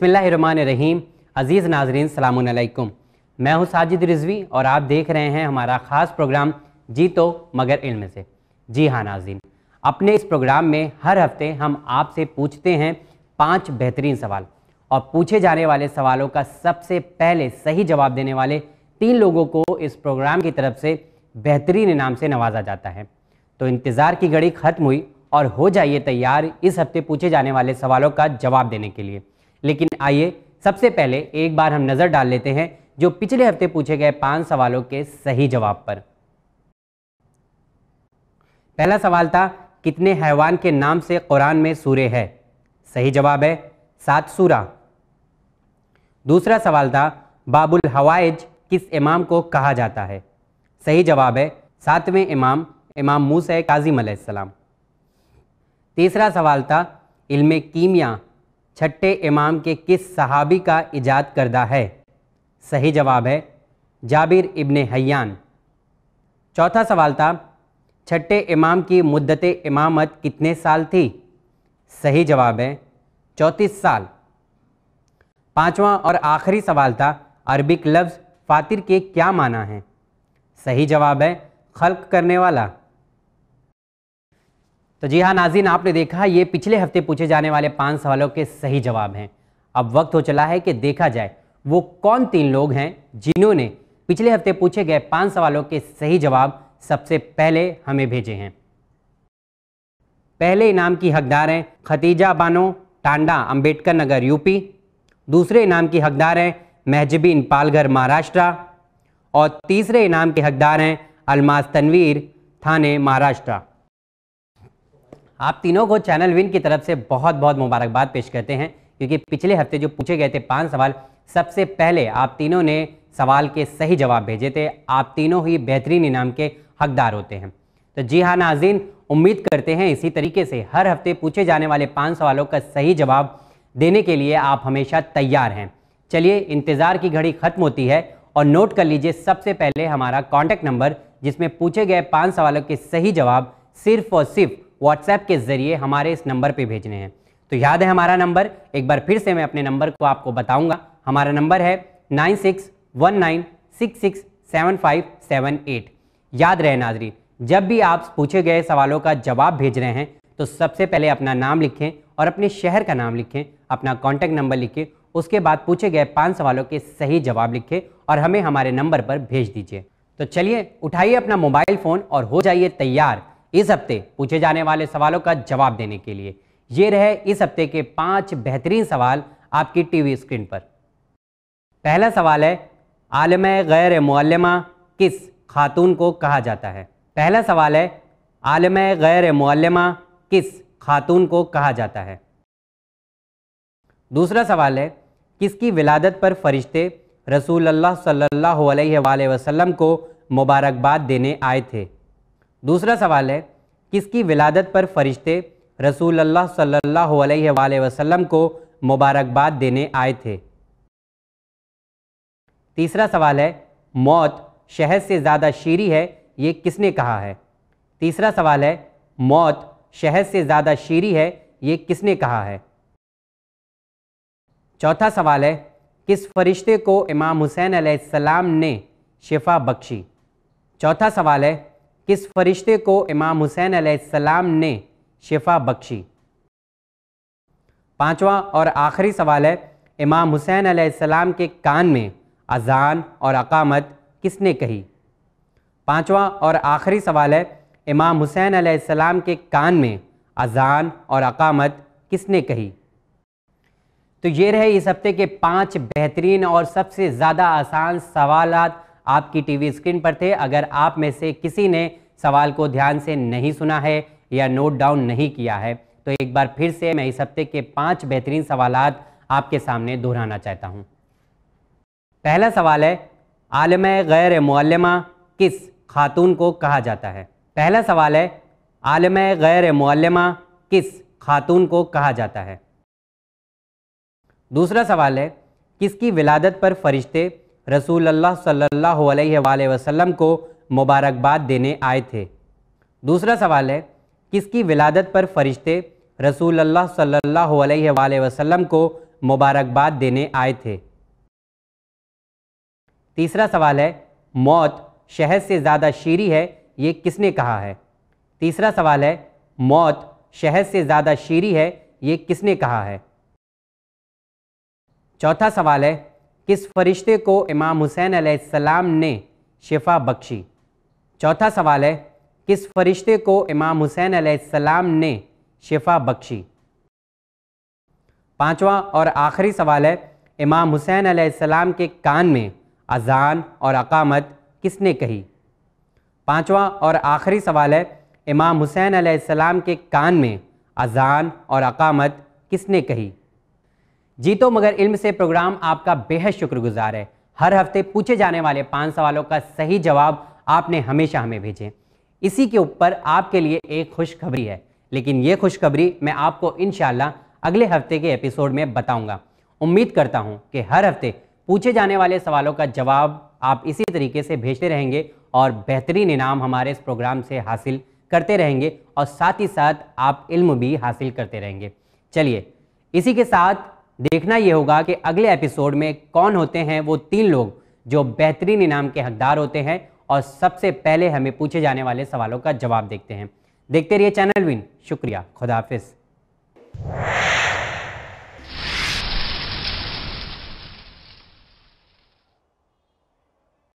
बसमीम अज़ीज़ नाजरीन सलामकुम मैं हूँ साजिद रिजवी और आप देख रहे हैं हमारा ख़ास प्रोग्राम जी तो मगर इल्म से जी हाँ नाजरीन अपने इस प्रोग्राम में हर हफ्ते हम आपसे पूछते हैं पांच बेहतरीन सवाल और पूछे जाने वाले सवालों का सबसे पहले सही जवाब देने वाले तीन लोगों को इस प्रोग्राम की तरफ से बेहतरीन इनाम से नवाजा जाता है तो इंतज़ार की घड़ी ख़त्म हुई और हो जाइए तैयार इस हफ्ते पूछे जाने वाले सवालों का जवाब देने के लिए लेकिन आइए सबसे पहले एक बार हम नज़र डाल लेते हैं जो पिछले हफ्ते पूछे गए पांच सवालों के सही जवाब पर पहला सवाल था कितने हैवान के नाम से कुरान में सूर्य है सही जवाब है सात सूरा दूसरा सवाल था बाबुल हवाइज किस इमाम को कहा जाता है सही जवाब है सातवें इमाम इमाम मूस काजीम तीसरा सवाल था इल्म कीमिया छठे इमाम के किस सहाबी का इजाद करदा है सही जवाब है जाबिर इब्न हयान चौथा सवाल था छठे इमाम की मुद्दत इमामत कितने साल थी सही जवाब है चौंतीस साल पांचवा और आखिरी सवाल था अरबिक लफ्ज़ फातिर के क्या माना है सही जवाब है खल्क करने वाला तो जी हाँ नाजीन आपने देखा ये पिछले हफ्ते पूछे जाने वाले पांच सवालों के सही जवाब हैं अब वक्त हो चला है कि देखा जाए वो कौन तीन लोग हैं जिन्होंने पिछले हफ्ते पूछे गए पांच सवालों के सही जवाब सबसे पहले हमें भेजे हैं पहले इनाम की हकदार हैं खतीजा बानो टांडा अंबेडकर नगर यूपी दूसरे इनाम की हकदार हैं महजबीन पालघर महाराष्ट्र और तीसरे इनाम के हकदार हैं अलमास तनवीर थाने महाराष्ट्र आप तीनों को चैनल विन की तरफ से बहुत बहुत मुबारकबाद पेश करते हैं क्योंकि पिछले हफ्ते जो पूछे गए थे पांच सवाल सबसे पहले आप तीनों ने सवाल के सही जवाब भेजे थे आप तीनों ही बेहतरीन इनाम के हकदार होते हैं तो जी हाँ नाजीन उम्मीद करते हैं इसी तरीके से हर हफ्ते पूछे जाने वाले पाँच सवालों का सही जवाब देने के लिए आप हमेशा तैयार हैं चलिए इंतज़ार की घड़ी खत्म होती है और नोट कर लीजिए सबसे पहले हमारा कॉन्टैक्ट नंबर जिसमें पूछे गए पांच सवालों के सही जवाब सिर्फ और सिर्फ व्हाट्सएप के ज़रिए हमारे इस नंबर पे भेजने हैं तो याद है हमारा नंबर एक बार फिर से मैं अपने नंबर को आपको बताऊंगा हमारा नंबर है nine six one nine six six seven five seven eight याद रहे नाजरी जब भी आप पूछे गए सवालों का जवाब भेज रहे हैं तो सबसे पहले अपना नाम लिखें और अपने शहर का नाम लिखें अपना कॉन्टैक्ट नंबर लिखें उसके बाद पूछे गए पाँच सवालों के सही जवाब लिखें और हमें हमारे नंबर पर भेज दीजिए तो चलिए उठाइए अपना मोबाइल फ़ोन और हो जाइए तैयार इस हफ्ते पूछे जाने वाले सवालों का जवाब देने के लिए ये रहे इस हफ्ते के पांच बेहतरीन सवाल आपकी टीवी स्क्रीन पर पहला सवाल है आलम गैर मुल्लमा किस खातून को कहा जाता है पहला सवाल है आलम गैर मुल्लमा किस खातून को कहा जाता है दूसरा सवाल है किसकी विलादत पर फरिश्ते रसूल अल्लाह सल्लल्लाहु अलैहि वसल्लम को मुबारकबाद देने आए थे दूसरा सवाल है किसकी विलादत पर फरिश्ते रसूल अल्लाह सल्लल्लाहु अलैहि वसल्लम को मुबारकबाद देने आए थे तीसरा सवाल है मौत शहद से ज़्यादा शीरी है ये किसने कहा है तीसरा सवाल है मौत शहद से ज़्यादा शीरी है ये किसने कहा है चौथा सवाल है किस फरिश्ते को इमाम हुसैन सलाम ने शिफा बख्शी चौथा सवाल है किस फरिश्ते को इमाम हुसैन अलैहिस्सलाम ने शिफा बख्शी पांचवा और आखिरी सवाल है इमाम हुसैन अलैहिस्सलाम के कान में अजान और अकामत किसने कही पांचवा और आखिरी सवाल है इमाम हुसैन अलैहिस्सलाम के कान में अजान और अकामत किसने कही तो ये रहे इस हफ्ते के पांच बेहतरीन और सबसे ज़्यादा आसान सवाल आपकी टीवी स्क्रीन पर थे अगर आप में से किसी ने सवाल को ध्यान से नहीं सुना है या नोट डाउन नहीं किया है तो एक बार फिर से मैं इस हफ्ते के पांच बेहतरीन सवाल आपके सामने दोहराना चाहता हूं पहला सवाल है आलम गैर मुल्लमा किस खातून को कहा जाता है पहला सवाल है आलम गैर मुल्लमा किस खातून को कहा जाता है दूसरा सवाल है किसकी विलादत पर फरिश्ते रसूल अल्लाह सल्लल्लाहु अलैहि वसल्लम को मुबारकबाद देने आए थे दूसरा सवाल है किसकी विलादत पर फरिश्ते रसूल अल्लाह सल्लल्लाहु अलैहि वसल्लम को मुबारकबाद देने आए थे तीसरा सवाल है मौत शहद से ज़्यादा शीरी है ये किसने कहा है तीसरा सवाल है मौत शहद से ज़्यादा शीरी है ये किसने कहा है चौथा सवाल है किस फरिश्ते को इमाम हुसैन सलाम ने शिफा बख्शी चौथा सवाल है किस फरिश्ते को इमाम हुसैन अलैहिस्सलाम ने शिफा बख्शी पांचवा और आखिरी सवाल है इमाम हुसैन अलैहिस्सलाम के कान में अजान और अकामत किसने कही पांचवा और आखिरी सवाल है इमाम हुसैन अलैहिस्सलाम के कान में अजान और अकामत किसने कही जी तो मगर इल्म से प्रोग्राम आपका बेहद शुक्रगुजार है हर हफ्ते पूछे जाने वाले पांच सवालों का सही जवाब आपने हमेशा हमें भेजे इसी के ऊपर आपके लिए एक खुशखबरी है लेकिन ये खुशखबरी मैं आपको इन अगले हफ्ते के एपिसोड में बताऊंगा उम्मीद करता हूं कि हर हफ्ते पूछे जाने वाले सवालों का जवाब आप इसी तरीके से भेजते रहेंगे और बेहतरीन इनाम हमारे इस प्रोग्राम से हासिल करते रहेंगे और साथ ही साथ आप इल्म भी हासिल करते रहेंगे चलिए इसी के साथ देखना ये होगा कि अगले एपिसोड में कौन होते हैं वो तीन लोग जो बेहतरीन इनाम के हकदार होते हैं और सबसे पहले हमें पूछे जाने वाले सवालों का जवाब देखते हैं देखते रहिए चैनल विन शुक्रिया खुदाफिज़